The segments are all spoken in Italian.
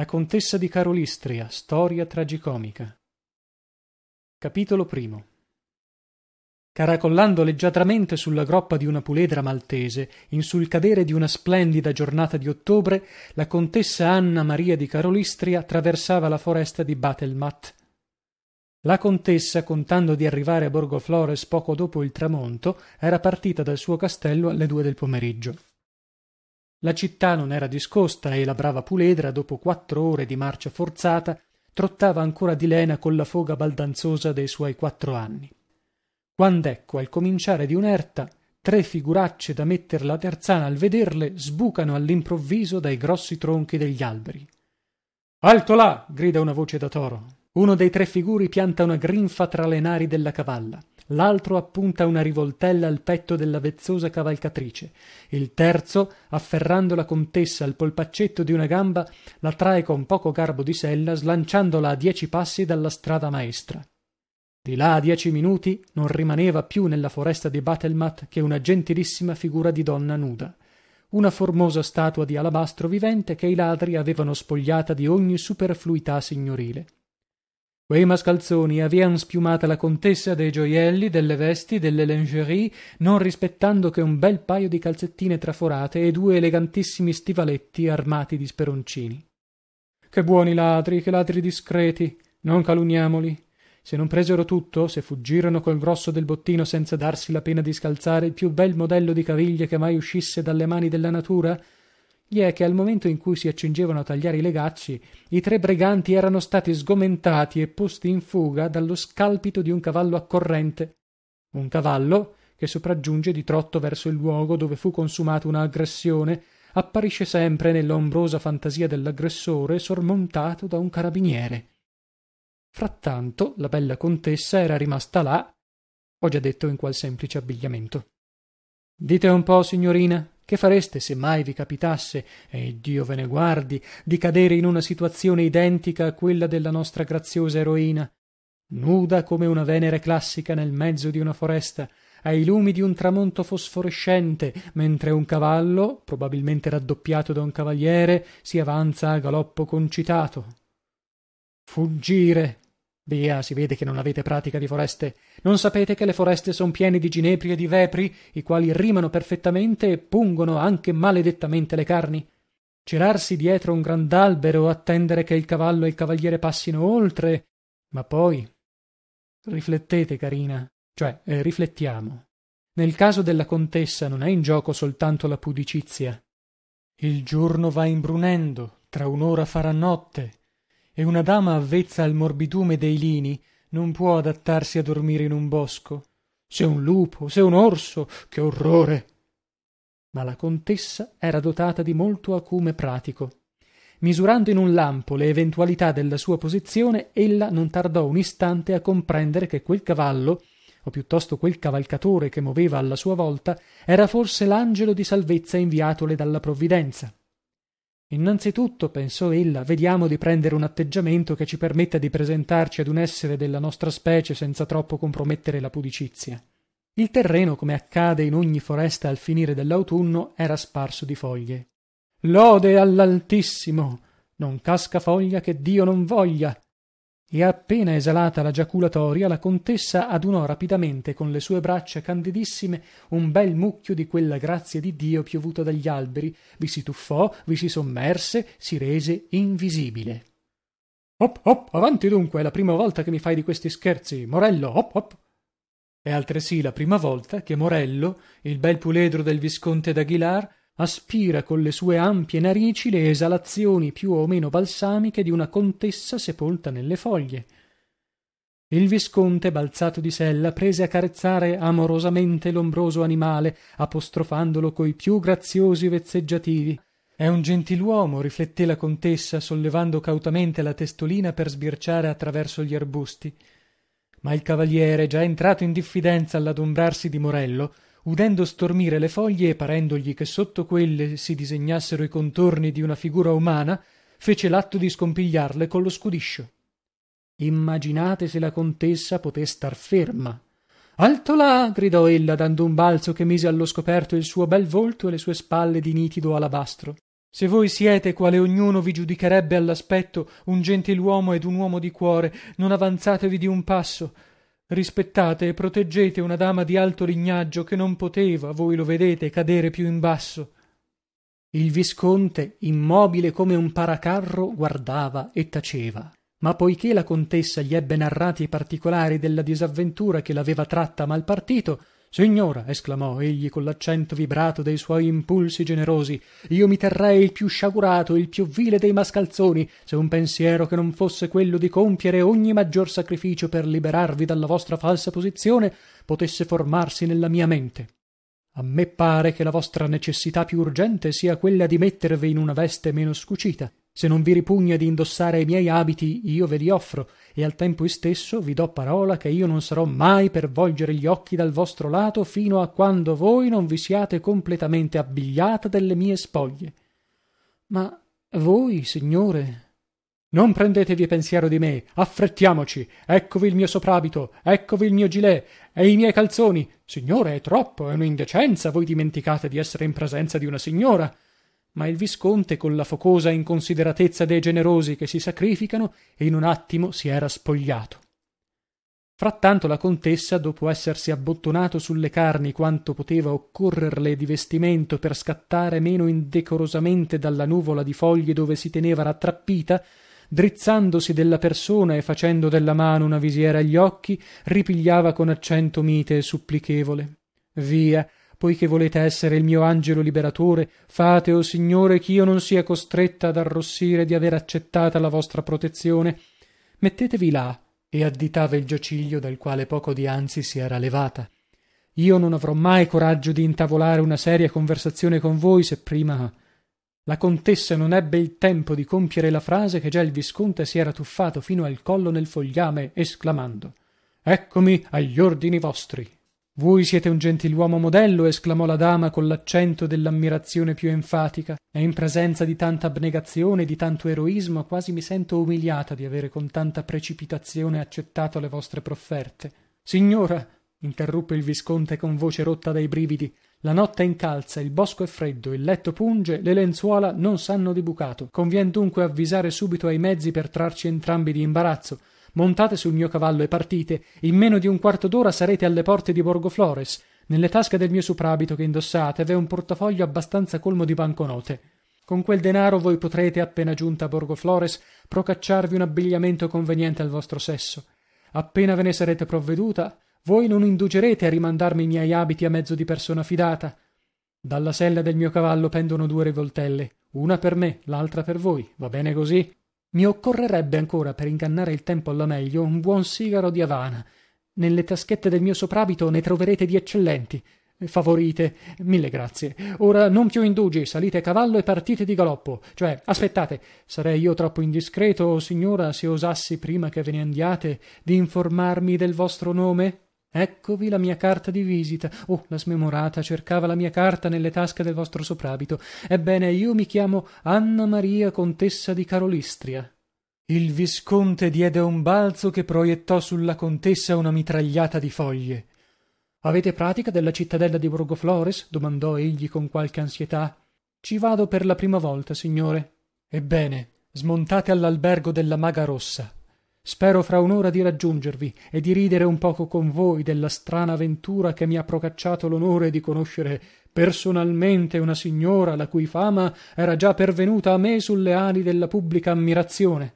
la contessa di karolystria storia tragicomica capitolo primo caracollando leggiadramente sulla groppa di una puledra maltese in sul cadere di una splendida giornata di ottobre la contessa anna maria di karolystria traversava la foresta di bathelmatt la contessa contando di arrivare a borgoflores poco dopo il tramonto era partita dal suo castello alle due del pomeriggio la città non era discosta e la brava puledra dopo quattro ore di marcia forzata trottava ancora di lena colla foga baldanzosa dei suoi quattro anni quand'ecco al cominciare di un'erta tre figuracce da metter la terzana al vederle sbucano all'improvviso dai grossi tronchi degli alberi alto là grida una voce da toro uno dei tre figuri pianta una grinfa tra le nari della cavalla l'altro appunta una rivoltella al petto della vezzosa cavalcatrice il terzo afferrando la contessa al polpaccetto di una gamba la trae con poco garbo di sella slanciandola a dieci passi dalla strada maestra di là a dieci minuti non rimaneva più nella foresta di bathelmatt che una gentilissima figura di donna nuda una formosa statua di alabastro vivente che i ladri avevano spogliata di ogni superfluità signorile quei mascalzoni avean spiumata la contessa dei gioielli delle vesti delle lingerie non rispettando che un bel paio di calzettine traforate e due elegantissimi stivaletti armati di speroncini che buoni ladri che ladri discreti non calunniamoli se non presero tutto se fuggirono col grosso del bottino senza darsi la pena di scalzare il più bel modello di caviglie che mai uscisse dalle mani della natura gli è che al momento in cui si accingevano a tagliare i legacci i tre briganti erano stati sgomentati e posti in fuga dallo scalpito di un cavallo accorrente un cavallo che sopraggiunge di trotto verso il luogo dove fu consumata un'aggressione, apparisce sempre nell'ombrosa fantasia dell'aggressore sormontato da un carabiniere frattanto la bella contessa era rimasta là ho già detto in qual semplice abbigliamento dite un po signorina che fareste se mai vi capitasse e iddio ve ne guardi di cadere in una situazione identica a quella della nostra graziosa eroina nuda come una venere classica nel mezzo di una foresta ai lumi di un tramonto fosforescente mentre un cavallo probabilmente raddoppiato da un cavaliere si avanza a galoppo concitato fuggire via si vede che non avete pratica di foreste non sapete che le foreste son piene di ginepri e di vepri i quali rimano perfettamente e pungono anche maledettamente le carni celarsi dietro un grand'albero attendere che il cavallo e il cavaliere passino oltre ma poi riflettete carina cioè eh, riflettiamo nel caso della contessa non è in gioco soltanto la pudicizia il giorno va imbrunendo tra un'ora farà notte e una dama avvezza al morbidume dei lini non può adattarsi a dormire in un bosco se un lupo se un orso che orrore ma la contessa era dotata di molto acume pratico misurando in un lampo le eventualità della sua posizione ella non tardò un istante a comprendere che quel cavallo o piuttosto quel cavalcatore che moveva alla sua volta era forse l'angelo di salvezza inviatole dalla provvidenza tutto pensò ella vediamo di prendere un atteggiamento che ci permetta di presentarci ad un essere della nostra specie senza troppo compromettere la pudicizia il terreno come accade in ogni foresta al finire dell'autunno era sparso di foglie lode all'altissimo non casca foglia che dio non voglia e appena esalata la giaculatoria la contessa adunò rapidamente con le sue braccia candidissime un bel mucchio di quella grazia di dio piovuta dagli alberi vi si tuffò vi si sommerse si rese invisibile op op avanti dunque è la prima volta che mi fai di questi scherzi morello op op è altresì la prima volta che morello il bel puledro del visconte d'aguilar aspira colle sue ampie narici le esalazioni più o meno balsamiche di una contessa sepolta nelle foglie il visconte balzato di sella prese a carezzare amorosamente l'ombroso animale apostrofandolo coi più graziosi vezzeggiativi è un gentiluomo rifletté la contessa sollevando cautamente la testolina per sbirciare attraverso gli arbusti ma il cavaliere già entrato in diffidenza all'adombrarsi di morello udendo stormire le foglie e parendogli che sotto quelle si disegnassero i contorni di una figura umana fece l'atto di scompigliarle collo scudiscio immaginate se la contessa potè star ferma alto là gridò ella dando un balzo che mise allo scoperto il suo bel volto e le sue spalle di nitido alabastro se voi siete quale ognuno vi giudicherebbe all'aspetto un gentiluomo ed un uomo di cuore non avanzatevi di un passo rispettate e proteggete una dama di alto lignaggio che non poteva voi lo vedete cadere più in basso il visconte immobile come un paracarro guardava e taceva ma poichè la contessa gli ebbe narrati i particolari della disavventura che l'aveva tratta a mal partito signora esclamò egli coll'accento vibrato dei suoi impulsi generosi io mi terrei il più sciagurato il più vile dei mascalzoni se un pensiero che non fosse quello di compiere ogni maggior sacrificio per liberarvi dalla vostra falsa posizione potesse formarsi nella mia mente a me pare che la vostra necessità più urgente sia quella di mettervi in una veste meno scucita se non vi ripugna di indossare i miei abiti io ve li offro e al tempo istesso vi do parola che io non sarò mai per volgere gli occhi dal vostro lato fino a quando voi non vi siate completamente abbigliata delle mie spoglie ma voi signore non prendetevi pensiero di me affrettiamoci eccovi il mio soprabito eccovi il mio gilet e i miei calzoni signore è troppo è un'indecenza voi dimenticate di essere in presenza di una signora ma il visconte colla focosa inconsideratezza dei generosi che si sacrificano in un attimo si era spogliato frattanto la contessa dopo essersi abbottonato sulle carni quanto poteva occorrerle di vestimento per scattare meno indecorosamente dalla nuvola di foglie dove si teneva rattrappita drizzandosi della persona e facendo della mano una visiera agli occhi ripigliava con accento mite e supplichevole via poi volete essere il mio angelo liberatore fate o signore ch'io non sia costretta ad arrossire di aver accettata la vostra protezione mettetevi là e additava il giaciglio dal quale poco dianzi si era levata io non avrò mai coraggio di intavolare una seria conversazione con voi se prima la contessa non ebbe il tempo di compiere la frase che già il visconte si era tuffato fino al collo nel fogliame esclamando eccomi agli ordini vostri voi siete un gentiluomo modello esclamò la dama coll'accento dell'ammirazione più enfatica e in presenza di tanta abnegazione e di tanto eroismo quasi mi sento umiliata di avere con tanta precipitazione accettato le vostre profferte signora interruppe il visconte con voce rotta dai brividi la notte incalza il bosco è freddo il letto punge le lenzuola non sanno di bucato convien dunque avvisare subito ai mezzi per trarci entrambi di imbarazzo montate sul mio cavallo e partite in meno di un quarto d'ora sarete alle porte di borgoflores nelle tasche del mio soprabito che indossate v'è un portafoglio abbastanza colmo di banconote con quel denaro voi potrete appena giunta a borgoflores procacciarvi un abbigliamento conveniente al vostro sesso appena ve ne sarete provveduta voi non indugerete a rimandarmi i miei abiti a mezzo di persona fidata dalla sella del mio cavallo pendono due rivoltelle una per me l'altra per voi va bene così mi occorrerebbe ancora per ingannare il tempo alla meglio un buon sigaro di avana nelle taschette del mio soprabito ne troverete di eccellenti favorite mille grazie ora non più indugi salite a cavallo e partite di galoppo cioè aspettate sarei io troppo indiscreto o signora se osassi prima che ve ne andiate di informarmi del vostro nome eccovi la mia carta di visita oh la smemorata cercava la mia carta nelle tasche del vostro soprabito ebbene io mi chiamo anna maria contessa di karolystria il visconte diede un balzo che proiettò sulla contessa una mitragliata di foglie avete pratica della cittadella di borgoflores domandò egli con qualche ansietà ci vado per la prima volta signore ebbene smontate all'albergo della maga rossa spero fra un'ora di raggiungervi e di ridere un poco con voi della strana ventura che mi ha procacciato l'onore di conoscere personalmente una signora la cui fama era già pervenuta a me sulle ali della pubblica ammirazione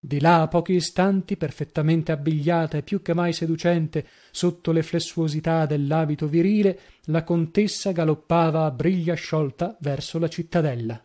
di là a pochi istanti perfettamente abbigliata e più che mai seducente sotto le flessuosità dell'abito virile la contessa galoppava a briglia sciolta verso la cittadella